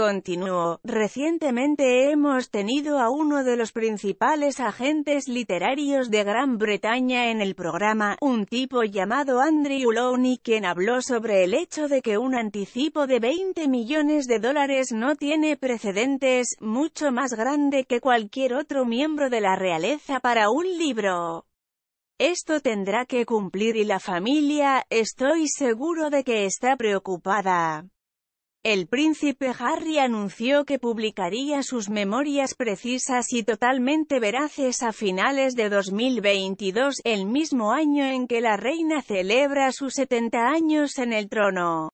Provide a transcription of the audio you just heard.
Continuó, recientemente hemos tenido a uno de los principales agentes literarios de Gran Bretaña en el programa, un tipo llamado Andrew Lowney quien habló sobre el hecho de que un anticipo de 20 millones de dólares no tiene precedentes, mucho más grande que cualquier otro miembro de la realeza para un libro. Esto tendrá que cumplir y la familia, estoy seguro de que está preocupada. El príncipe Harry anunció que publicaría sus memorias precisas y totalmente veraces a finales de 2022, el mismo año en que la reina celebra sus 70 años en el trono.